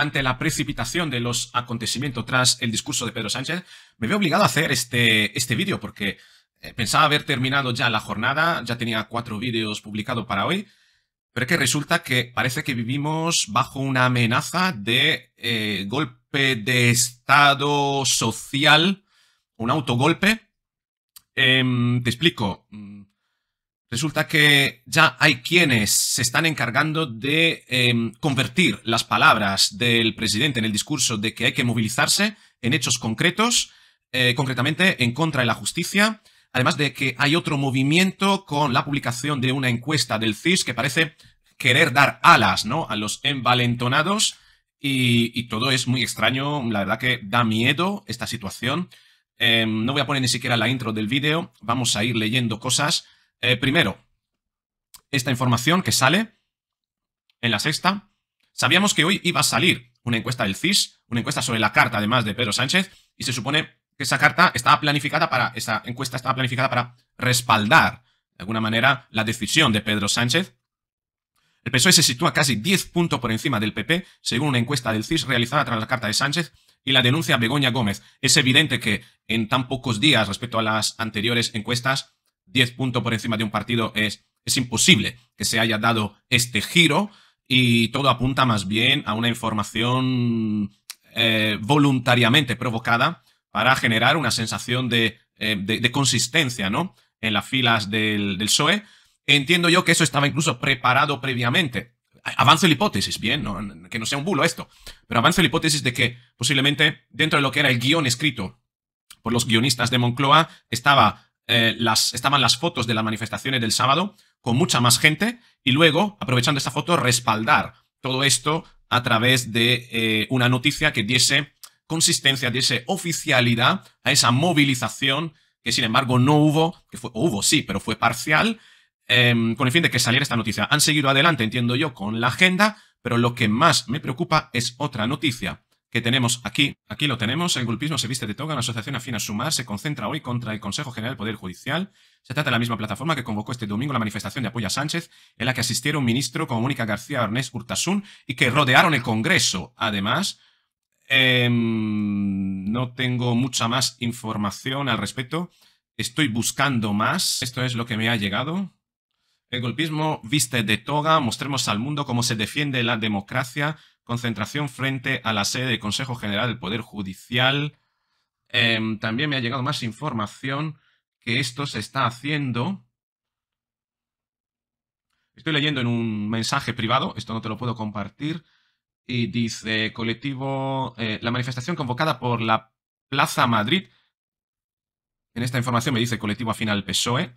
ante la precipitación de los acontecimientos tras el discurso de Pedro Sánchez, me veo obligado a hacer este, este vídeo porque eh, pensaba haber terminado ya la jornada, ya tenía cuatro vídeos publicados para hoy, pero es que resulta que parece que vivimos bajo una amenaza de eh, golpe de Estado social, un autogolpe. Em, te explico, mm, Resulta que ya hay quienes se están encargando de em, convertir las palabras del presidente en el discurso de que hay que movilizarse en hechos concretos, eh, concretamente en contra de la justicia, además de que hay otro movimiento con la publicación de una encuesta del CIS que parece querer dar alas ¿no? a los envalentonados y, todo es muy extraño, la verdad que da miedo esta situación. Em, no voy a poner ni siquiera la intro del vídeo, vamos a ir leyendo cosas eh, primero, esta información que sale en la sexta. Sabíamos que hoy iba a salir una encuesta del CIS, una encuesta sobre la carta además de Pedro Sánchez, y se supone que esa carta estaba planificada para, esa encuesta estaba planificada para respaldar, de alguna manera, la decisión de Pedro Sánchez. El PSOE se sitúa casi 10 puntos por encima del PP, según una encuesta del CIS realizada tras la carta de Sánchez y la denuncia a Begoña Gómez. Es evidente que en tan pocos días respecto a las anteriores encuestas, 10 puntos por encima de un partido es, es imposible que se haya dado este giro y todo apunta más bien a una información eh, voluntariamente provocada para generar una sensación eh, de, consistencia ¿no? en las filas del, del, PSOE. Entiendo yo que eso estaba incluso preparado previamente. Avance la hipótesis, bien, que no sea un bulo esto, pero avance la hipótesis de que posiblemente dentro de lo que era el guión escrito por los guionistas de Moncloa estaba eh, las, estaban las fotos de las manifestaciones del sábado con mucha más gente y luego, aprovechando esta foto, respaldar todo esto a través de eh, una noticia que diese consistencia, diese oficialidad a esa movilización que sin embargo no hubo, que fue, o hubo sí, pero fue parcial, em, con el fin de que saliera esta noticia. Han seguido adelante, entiendo yo, con la agenda, pero lo que más me preocupa es otra noticia que tenemos aquí. Aquí lo tenemos. El gulpismo se viste de toga. La asociación afina Sumar se concentra hoy contra el Consejo General del Poder Judicial. Se trata de la misma plataforma que convocó este domingo la manifestación de apoyo a Sánchez, en la que asistieron ministro como Mónica García Ernest Urtasun y que rodearon el Congreso. Además, em, no tengo mucha más información al respecto. Estoy buscando más. Esto es lo que me ha llegado. El golpismo viste de toga, mostremos al mundo cómo se defiende la democracia, concentración frente a la sede del Consejo General del Poder Judicial. Em, también me ha llegado más información que esto se está haciendo. Estoy leyendo en un mensaje privado, esto no te lo puedo compartir, y dice colectivo, eh, la manifestación convocada por la Plaza Madrid. En esta información me dice colectivo afinal PSOE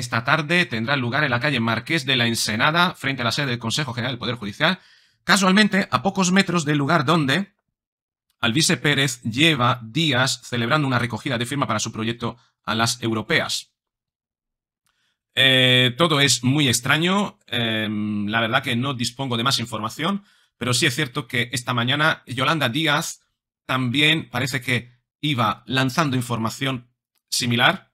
esta tarde tendrá lugar en la calle Marqués de la Ensenada, frente a la sede del Consejo General del Poder Judicial, casualmente a pocos metros del lugar donde Alvise Pérez lleva días celebrando una recogida de firma para su proyecto a las europeas. Eh, todo es muy extraño, em, la verdad que no dispongo de más información, pero sí es cierto que esta mañana Yolanda Díaz también parece que iba lanzando información similar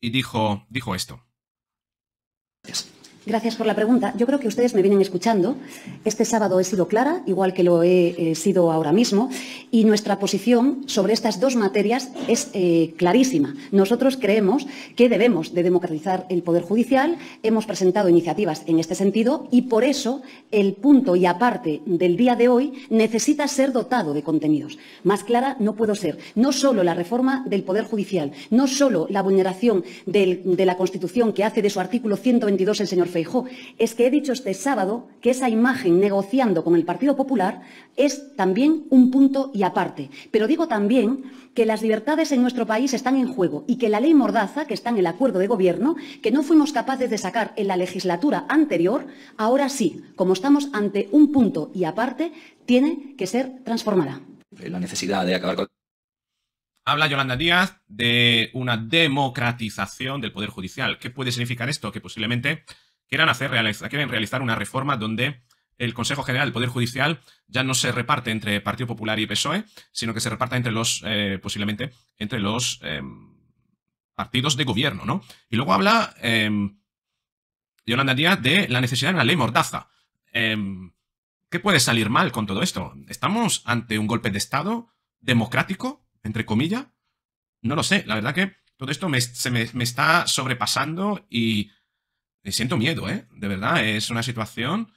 y dijo, dijo esto. Gracias por la pregunta. Yo creo que ustedes me vienen escuchando. Este sábado he sido clara, igual que lo he eh, sido ahora mismo, y nuestra posición sobre estas dos materias es eh, clarísima. Nosotros creemos que debemos de democratizar el Poder Judicial, hemos presentado iniciativas en este sentido y por eso el punto y aparte del día de hoy necesita ser dotado de contenidos. Más clara no puedo ser. No solo la reforma del Poder Judicial, no solo la vulneración de la Constitución que hace de su artículo 122 el señor Feijó, Es que he dicho este sábado que esa imagen negociando con el Partido Popular es también un punto y aparte. Pero digo también que las libertades en nuestro país están en juego y que la ley Mordaza, que está en el acuerdo de gobierno, que no fuimos capaces de sacar en la legislatura anterior, ahora sí, como estamos ante un punto y aparte, tiene que ser transformada. La necesidad de acabar con Habla Yolanda Díaz de una democratización del Poder Judicial. ¿Qué puede significar esto? Que posiblemente Quieren, hacer, realizar una reforma donde el Consejo General del Poder Judicial ya no se reparte entre Partido Popular y PSOE, sino que se reparta entre los, eh, posiblemente, entre los em, partidos de gobierno, ¿no? Y luego habla em, Yolanda Díaz de la necesidad de una ley mordaza. Em, ¿Qué puede salir mal con todo esto? ¿Estamos ante un golpe de Estado democrático, entre comillas? No lo sé, la verdad que todo esto se me está sobrepasando y siento miedo, ¿eh? De verdad, es una situación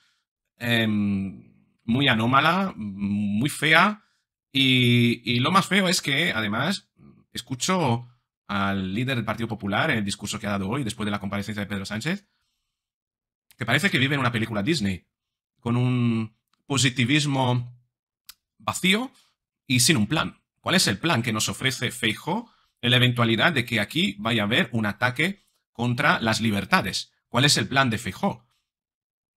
em, muy anómala, muy fea. Y, y, lo más feo es que, además, escucho al líder del Partido Popular en el discurso que ha dado hoy, después de la comparecencia de Pedro Sánchez, que parece que vive en una película Disney, con un positivismo vacío y sin un plan. ¿Cuál es el plan que nos ofrece Feijo en la eventualidad de que aquí vaya a haber un ataque contra las libertades? ¿Cuál es el plan de Feijó?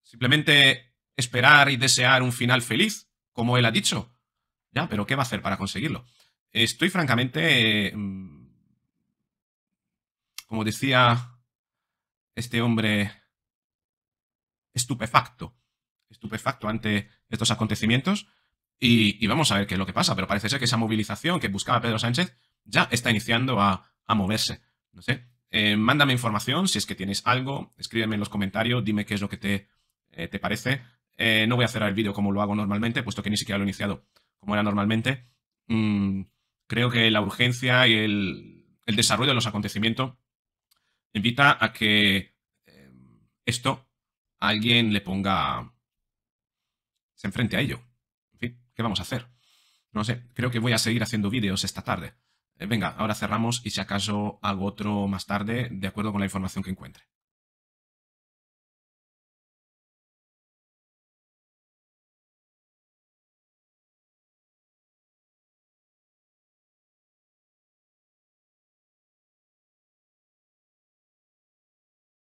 ¿Simplemente esperar y desear un final feliz, como él ha dicho? Ya, pero ¿qué va a hacer para conseguirlo? Estoy francamente... Mm, como decía este hombre, estupefacto. Estupefacto ante estos acontecimientos. Y, vamos a ver qué es lo que pasa. Pero parece ser que esa movilización que buscaba Pedro Sánchez ya está iniciando a, a moverse. No sé, eh, mándame información si es que tienes algo, escríbeme en los comentarios, dime qué es lo que te, eh, parece. Eh, no voy a cerrar el vídeo como lo hago normalmente, puesto que ni siquiera lo he iniciado como era normalmente. Mm, creo que la urgencia y el, el, desarrollo de los acontecimientos invita a que esto alguien le ponga... se enfrente a ello. En ¿qué vamos a hacer? No sé, creo que voy a seguir haciendo vídeos esta tarde. Eh, venga, ahora cerramos y si acaso hago otro más tarde de acuerdo con la información que encuentre.